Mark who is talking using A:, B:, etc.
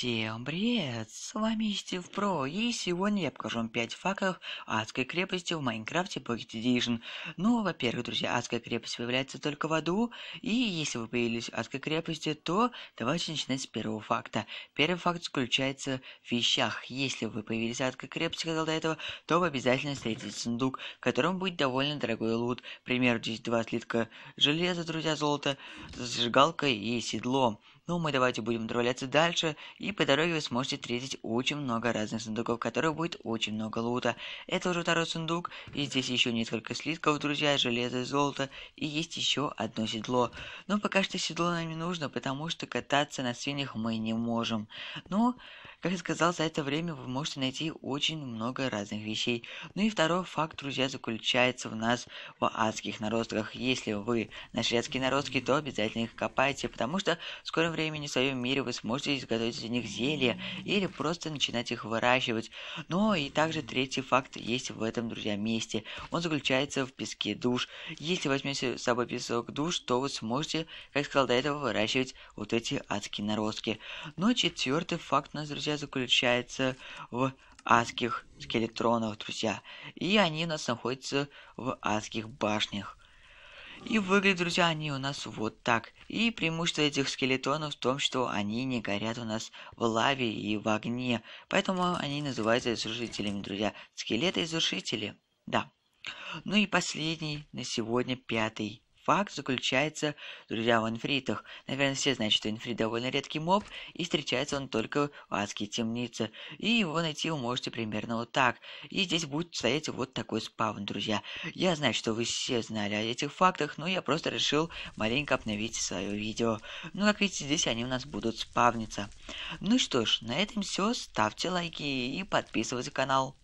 A: Всем привет! С вами Стив Про, и сегодня я покажу вам 5 фактов адской крепости в Майнкрафте Pocket Edition. Ну, во-первых, друзья, адская крепость появляется только в аду, и если вы появились в адской крепости, то давайте начинать с первого факта. Первый факт заключается в вещах. Если вы появились в адской крепости когда до этого, то вы обязательно встретите сундук, в котором будет довольно дорогой лут. К примеру, здесь два слитка железа, друзья, золото, зажигалка и седло. Ну, мы давайте будем отправляться дальше, и по дороге вы сможете встретить очень много разных сундуков, в которых будет очень много лута. Это уже второй сундук, и здесь еще несколько слитков, друзья, железо и золото, и есть еще одно седло. Но пока что седло нам не нужно, потому что кататься на свиньях мы не можем. Но... Ну, как я сказал, за это время вы можете найти очень много разных вещей. Ну и второй факт, друзья, заключается в нас в адских наростках. Если вы нашли адские наростки, то обязательно их копайте, потому что в скором времени в своем мире вы сможете изготовить из них зелье или просто начинать их выращивать. Но ну и также третий факт есть в этом, друзья, месте. Он заключается в песке душ. Если возьмете с собой песок душ, то вы сможете, как сказал до этого, выращивать вот эти адские наростки. Но ну четвертый факт у нас, друзья, отличие заключается в адских скелетронов, друзья. И они у нас находятся в адских башнях. И выглядят, друзья, они у нас вот так. И преимущество этих скелетонов в том, что они не горят у нас в лаве и в огне. Поэтому они называются изрушителями, друзья. Скелеты-изрушители. Да. Ну и последний на сегодня пятый факт заключается, друзья, в инфритах. Наверное, все знают, что инфрит довольно редкий моб, и встречается он только в адские темницы. И его найти вы можете примерно вот так. И здесь будет стоять вот такой спавн, друзья. Я знаю, что вы все знали о этих фактах, но я просто решил маленько обновить свое видео. Ну, как видите, здесь они у нас будут спавниться. Ну что ж, на этом все. Ставьте лайки и подписывайтесь на канал.